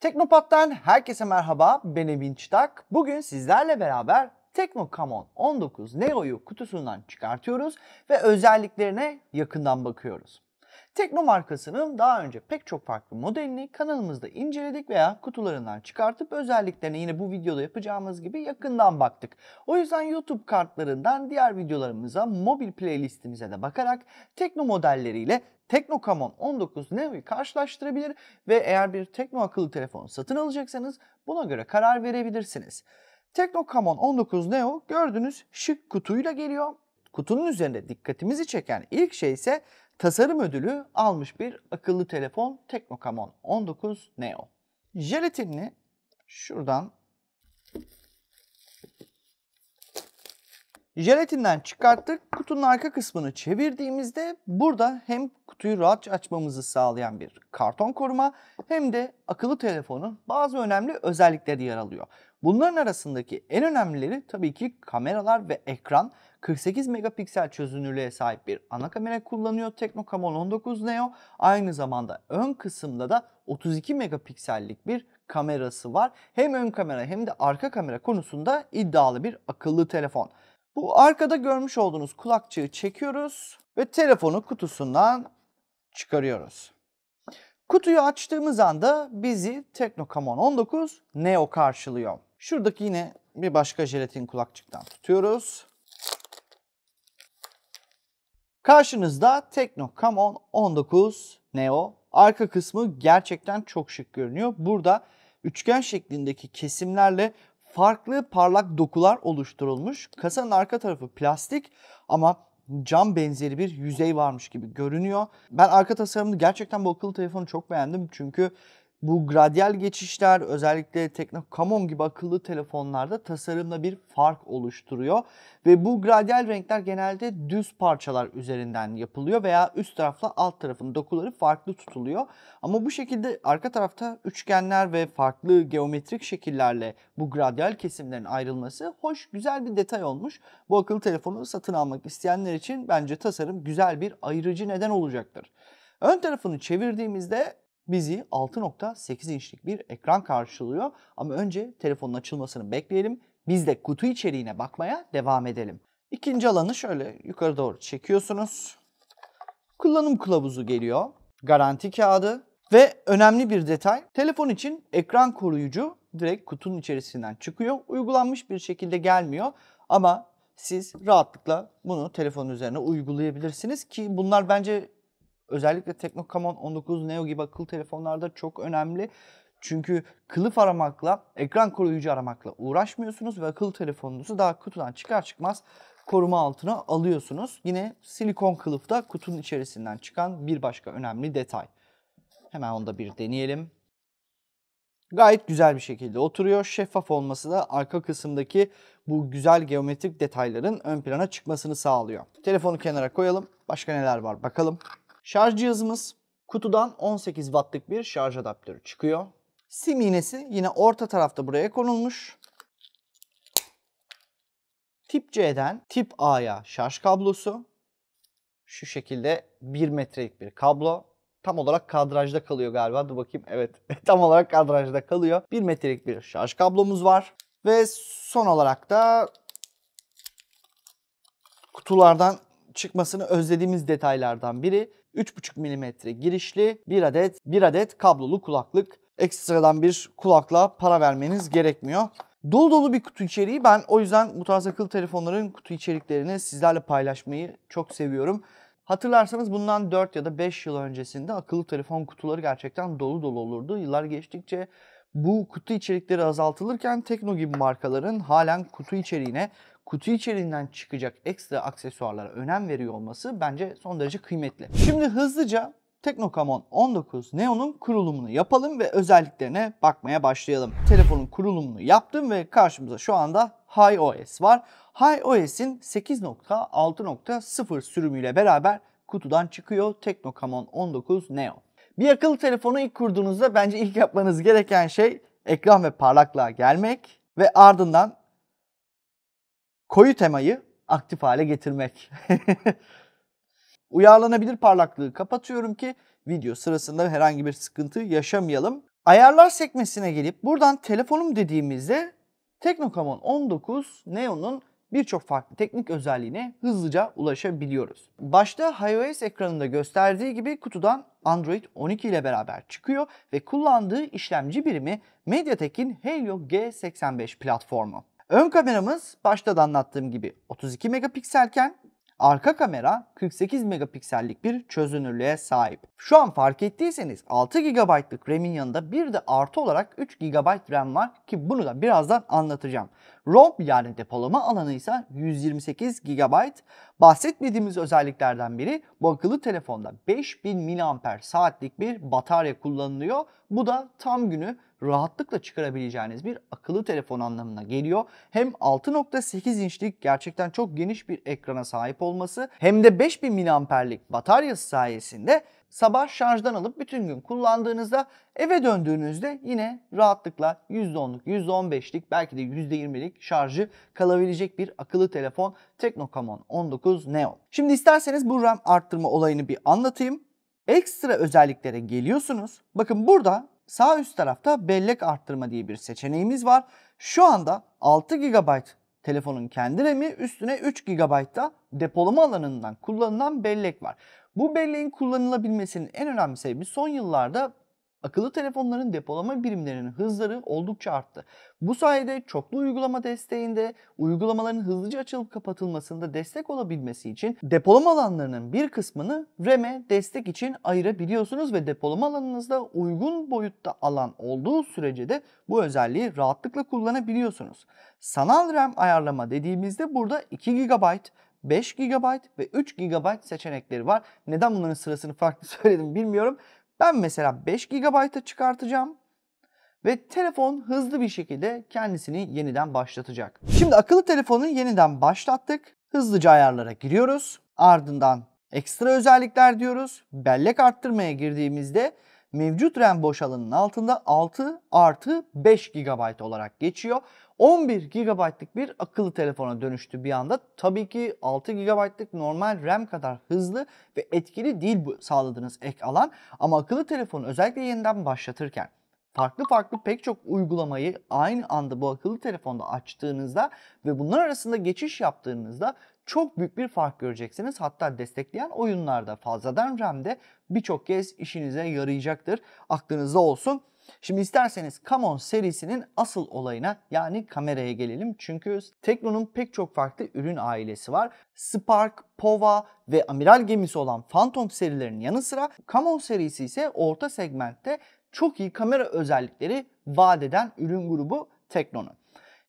Teknopat'tan herkese merhaba, ben Evin Çıtak. Bugün sizlerle beraber Teknokamon 19 Neo'yu kutusundan çıkartıyoruz ve özelliklerine yakından bakıyoruz. Tekno markasının daha önce pek çok farklı modelini kanalımızda inceledik veya kutularından çıkartıp özelliklerini yine bu videoda yapacağımız gibi yakından baktık. O yüzden YouTube kartlarından diğer videolarımıza mobil playlistimize de bakarak Tekno modelleriyle Tekno Camon 19 Neo'yu karşılaştırabilir ve eğer bir Tekno akıllı telefon satın alacaksanız buna göre karar verebilirsiniz. Tekno Camon 19 Neo gördüğünüz şık kutuyla geliyor. Kutunun üzerinde dikkatimizi çeken ilk şey ise Tasarım ödülü almış bir akıllı telefon Technocamon 19 Neo. Jelatinini şuradan Jelatinden çıkarttık. Kutunun arka kısmını çevirdiğimizde burada hem kutuyu rahatça açmamızı sağlayan bir karton koruma hem de akıllı telefonun bazı önemli özellikleri yer alıyor. Bunların arasındaki en önemlileri tabii ki kameralar ve ekran. 48 megapiksel çözünürlüğe sahip bir ana kamera kullanıyor Technocam 19 Neo. Aynı zamanda ön kısımda da 32 megapiksellik bir kamerası var. Hem ön kamera hem de arka kamera konusunda iddialı bir akıllı telefon. Bu arkada görmüş olduğunuz kulakçığı çekiyoruz ve telefonu kutusundan çıkarıyoruz. Kutuyu açtığımız anda bizi Technocam 19 Neo karşılıyor. Şuradaki yine bir başka jelatin kulakçıktan tutuyoruz. Karşınızda Tekno Camon 19 Neo. Arka kısmı gerçekten çok şık görünüyor. Burada üçgen şeklindeki kesimlerle farklı parlak dokular oluşturulmuş. Kasanın arka tarafı plastik ama cam benzeri bir yüzey varmış gibi görünüyor. Ben arka tasarımını gerçekten bu akıllı telefonu çok beğendim. Çünkü bu gradyal geçişler özellikle Technocamon gibi akıllı telefonlarda tasarımda bir fark oluşturuyor. Ve bu gradyal renkler genelde düz parçalar üzerinden yapılıyor veya üst tarafla alt tarafın dokuları farklı tutuluyor. Ama bu şekilde arka tarafta üçgenler ve farklı geometrik şekillerle bu gradyal kesimlerin ayrılması hoş güzel bir detay olmuş. Bu akıllı telefonu satın almak isteyenler için bence tasarım güzel bir ayırıcı neden olacaktır. Ön tarafını çevirdiğimizde bizi 6.8 inçlik bir ekran karşılıyor. Ama önce telefonun açılmasını bekleyelim. Biz de kutu içeriğine bakmaya devam edelim. İkinci alanı şöyle yukarı doğru çekiyorsunuz. Kullanım kılavuzu geliyor. Garanti kağıdı ve önemli bir detay. Telefon için ekran koruyucu direkt kutunun içerisinden çıkıyor. Uygulanmış bir şekilde gelmiyor ama siz rahatlıkla bunu telefonun üzerine uygulayabilirsiniz ki bunlar bence özellikle Technocamon 19 Neo gibi akıllı telefonlarda çok önemli. Çünkü kılıf aramakla, ekran koruyucu aramakla uğraşmıyorsunuz ve akıllı telefonunuzu daha kutudan çıkar çıkmaz koruma altına alıyorsunuz. Yine silikon kılıf da kutunun içerisinden çıkan bir başka önemli detay. Hemen onu da bir deneyelim. Gayet güzel bir şekilde oturuyor. Şeffaf olması da arka kısımdaki bu güzel geometrik detayların ön plana çıkmasını sağlıyor. Telefonu kenara koyalım. Başka neler var bakalım. Şarj cihazımız kutudan 18 wattlık bir şarj adaptörü çıkıyor. Sim iğnesi yine orta tarafta buraya konulmuş. Tip C'den tip A'ya şarj kablosu. Şu şekilde 1 metrelik bir kablo. Tam olarak kadrajda kalıyor galiba. Dur bakayım. Evet tam olarak kadrajda kalıyor. 1 metrelik bir şarj kablomuz var. Ve son olarak da kutulardan çıkmasını özlediğimiz detaylardan biri 3,5 mm girişli bir adet bir adet kablolu kulaklık. Ekstradan bir kulakla para vermeniz gerekmiyor. Dolu dolu bir kutu içeriği. Ben o yüzden bu tarz akıllı telefonların kutu içeriklerini sizlerle paylaşmayı çok seviyorum. Hatırlarsanız bundan 4 ya da 5 yıl öncesinde akıllı telefon kutuları gerçekten dolu dolu olurdu. Yıllar geçtikçe bu kutu içerikleri azaltılırken Tekno gibi markaların halen kutu içeriğine kutu içeriğinden çıkacak ekstra aksesuarlara önem veriyor olması bence son derece kıymetli. Şimdi hızlıca Teknokamon 19 Neon'un kurulumunu yapalım ve özelliklerine bakmaya başlayalım. Telefonun kurulumunu yaptım ve karşımıza şu anda HiOS var. HiOS'in 8.6.0 sürümüyle beraber kutudan çıkıyor Teknokamon 19 Neon. Bir akıllı telefonu ilk kurduğunuzda bence ilk yapmanız gereken şey ekran ve parlaklığa gelmek ve ardından koyu temayı aktif hale getirmek. Uyarlanabilir parlaklığı kapatıyorum ki video sırasında herhangi bir sıkıntı yaşamayalım. Ayarlar sekmesine gelip buradan telefonum dediğimizde Technocamon 19 Neo'nun birçok farklı teknik özelliğine hızlıca ulaşabiliyoruz. Başta iOS ekranında gösterdiği gibi kutudan Android 12 ile beraber çıkıyor ve kullandığı işlemci birimi MediaTek'in Helio G85 platformu. Ön kameramız başta da anlattığım gibi 32 megapikselken arka kamera 48 megapiksellik bir çözünürlüğe sahip. Şu an fark ettiyseniz 6 GB'lık RAM'in yanında bir de artı olarak 3 GB RAM var ki bunu da birazdan anlatacağım. ROM yani depolama alanı ise 128 GB. Bahsetmediğimiz özelliklerden biri bu akıllı telefonda 5000 mAh saatlik bir batarya kullanılıyor. Bu da tam günü rahatlıkla çıkarabileceğiniz bir akıllı telefon anlamına geliyor. Hem 6.8 inçlik gerçekten çok geniş bir ekrana sahip olması hem de 5000 miliamperlik bataryası sayesinde sabah şarjdan alıp bütün gün kullandığınızda eve döndüğünüzde yine rahatlıkla %10'luk, %15'lik belki de %20'lik şarjı kalabilecek bir akıllı telefon Tecnocamon 19 Neo. Şimdi isterseniz bu RAM arttırma olayını bir anlatayım. Ekstra özelliklere geliyorsunuz. Bakın burada sağ üst tarafta bellek arttırma diye bir seçeneğimiz var. Şu anda 6 GB telefonun kendi RAM'i üstüne 3 GB'da depolama alanından kullanılan bellek var. Bu belleğin kullanılabilmesinin en önemli sebebi son yıllarda akıllı telefonların depolama birimlerinin hızları oldukça arttı. Bu sayede çoklu uygulama desteğinde uygulamaların hızlıca açılıp kapatılmasında destek olabilmesi için depolama alanlarının bir kısmını RAM'e destek için ayırabiliyorsunuz ve depolama alanınızda uygun boyutta alan olduğu sürece de bu özelliği rahatlıkla kullanabiliyorsunuz. Sanal RAM ayarlama dediğimizde burada 2 GB 5 GB ve 3 GB seçenekleri var. Neden bunların sırasını farklı söyledim bilmiyorum. Ben mesela 5 GB'a çıkartacağım ve telefon hızlı bir şekilde kendisini yeniden başlatacak. Şimdi akıllı telefonu yeniden başlattık. Hızlıca ayarlara giriyoruz. Ardından ekstra özellikler diyoruz. Bellek arttırmaya girdiğimizde mevcut RAM boşalının altında 6 artı 5 GB olarak geçiyor. 11 GB'lık bir akıllı telefona dönüştü bir anda. Tabii ki 6 GB'lık normal RAM kadar hızlı ve etkili değil bu sağladığınız ek alan ama akıllı telefonu özellikle yeniden başlatırken farklı farklı pek çok uygulamayı aynı anda bu akıllı telefonda açtığınızda ve bunlar arasında geçiş yaptığınızda çok büyük bir fark göreceksiniz. Hatta destekleyen oyunlarda fazladan RAM'de birçok kez işinize yarayacaktır. Aklınızda olsun. Şimdi isterseniz Camon serisinin asıl olayına yani kameraya gelelim. Çünkü Tekno'nun pek çok farklı ürün ailesi var. Spark, Pova ve amiral gemisi olan Phantom serilerinin yanı sıra Camon serisi ise orta segmentte çok iyi kamera özellikleri vaat eden ürün grubu Tekno'nun.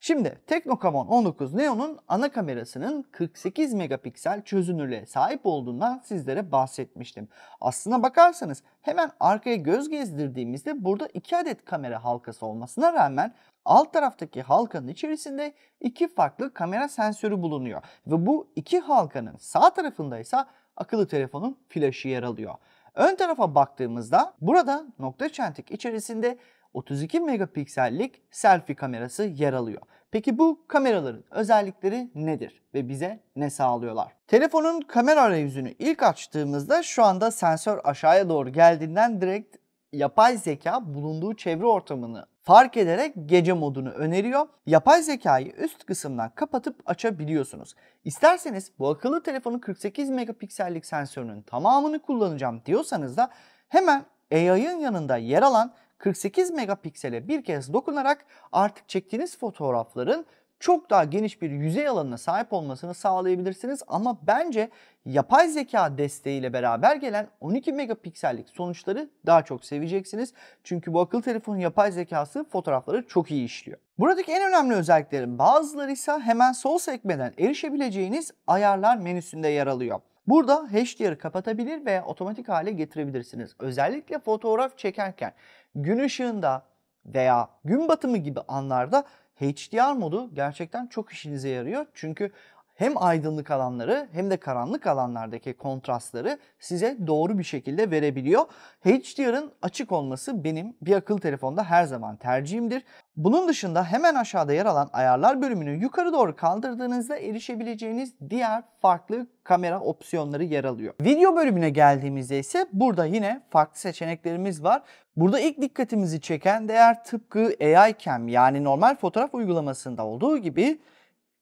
Şimdi Technocamon 19 Neo'nun ana kamerasının 48 megapiksel çözünürlüğe sahip olduğundan sizlere bahsetmiştim. Aslına bakarsanız hemen arkaya göz gezdirdiğimizde burada 2 adet kamera halkası olmasına rağmen alt taraftaki halkanın içerisinde iki farklı kamera sensörü bulunuyor. Ve bu iki halkanın sağ tarafında ise akıllı telefonun flaşı yer alıyor. Ön tarafa baktığımızda burada nokta çentik içerisinde 32 megapiksellik selfie kamerası yer alıyor. Peki bu kameraların özellikleri nedir ve bize ne sağlıyorlar? Telefonun kamera arayüzünü ilk açtığımızda şu anda sensör aşağıya doğru geldiğinden direkt yapay zeka bulunduğu çevre ortamını fark ederek gece modunu öneriyor. Yapay zekayı üst kısımdan kapatıp açabiliyorsunuz. İsterseniz bu akıllı telefonun 48 megapiksellik sensörünün tamamını kullanacağım diyorsanız da hemen AI'ın yanında yer alan 48 megapiksele bir kez dokunarak artık çektiğiniz fotoğrafların çok daha geniş bir yüzey alanına sahip olmasını sağlayabilirsiniz. Ama bence yapay zeka desteğiyle beraber gelen 12 megapiksellik sonuçları daha çok seveceksiniz. Çünkü bu akıllı telefonun yapay zekası fotoğrafları çok iyi işliyor. Buradaki en önemli özelliklerin bazıları ise hemen sol sekmeden erişebileceğiniz ayarlar menüsünde yer alıyor. Burada HDR'ı kapatabilir veya otomatik hale getirebilirsiniz. Özellikle fotoğraf çekerken gün ışığında veya gün batımı gibi anlarda HDR modu gerçekten çok işinize yarıyor. Çünkü hem aydınlık alanları hem de karanlık alanlardaki kontrastları size doğru bir şekilde verebiliyor. HDR'ın açık olması benim bir akıllı telefonda her zaman tercihimdir. Bunun dışında hemen aşağıda yer alan ayarlar bölümünü yukarı doğru kaldırdığınızda erişebileceğiniz diğer farklı kamera opsiyonları yer alıyor. Video bölümüne geldiğimizde ise burada yine farklı seçeneklerimiz var. Burada ilk dikkatimizi çeken değer tıpkı AI Cam yani normal fotoğraf uygulamasında olduğu gibi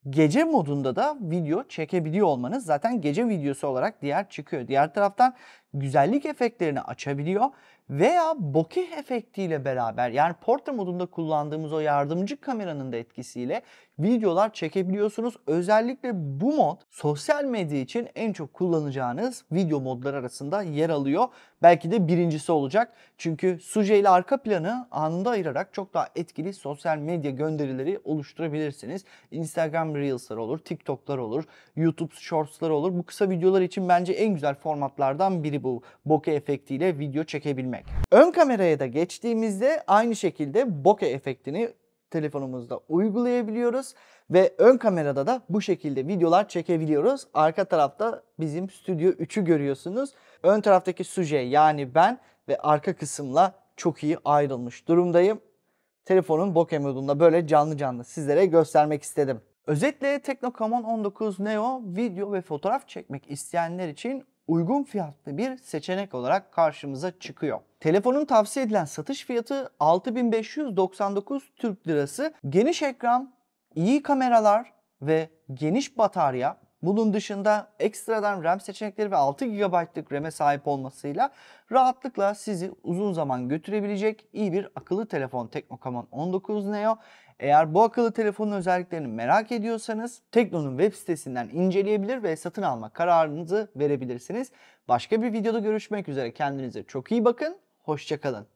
gece modunda da video çekebiliyor olmanız zaten gece videosu olarak diğer çıkıyor. Diğer taraftan güzellik efektlerini açabiliyor veya bokeh efektiyle beraber yani portre modunda kullandığımız o yardımcı kameranın da etkisiyle videolar çekebiliyorsunuz. Özellikle bu mod sosyal medya için en çok kullanacağınız video modları arasında yer alıyor. Belki de birincisi olacak. Çünkü suje ile arka planı anında ayırarak çok daha etkili sosyal medya gönderileri oluşturabilirsiniz. Instagram Reels'lar olur, TikTok'lar olur, YouTube Shorts'lar olur. Bu kısa videolar için bence en güzel formatlardan biri bu bokeh efektiyle video çekebilmek demek. Ön kameraya da geçtiğimizde aynı şekilde bokeh efektini telefonumuzda uygulayabiliyoruz ve ön kamerada da bu şekilde videolar çekebiliyoruz. Arka tarafta bizim stüdyo 3'ü görüyorsunuz. Ön taraftaki suje yani ben ve arka kısımla çok iyi ayrılmış durumdayım. Telefonun bokeh modunda böyle canlı canlı sizlere göstermek istedim. Özetle Tecnocamon 19 Neo video ve fotoğraf çekmek isteyenler için uygun fiyatlı bir seçenek olarak karşımıza çıkıyor. Telefonun tavsiye edilen satış fiyatı 6599 Türk Lirası. Geniş ekran, iyi kameralar ve geniş batarya bunun dışında ekstradan RAM seçenekleri ve 6 GB'lık RAM'e sahip olmasıyla rahatlıkla sizi uzun zaman götürebilecek iyi bir akıllı telefon Teknokamon 19 Neo. Eğer bu akıllı telefonun özelliklerini merak ediyorsanız Tekno'nun web sitesinden inceleyebilir ve satın alma kararınızı verebilirsiniz. Başka bir videoda görüşmek üzere kendinize çok iyi bakın. Hoşçakalın.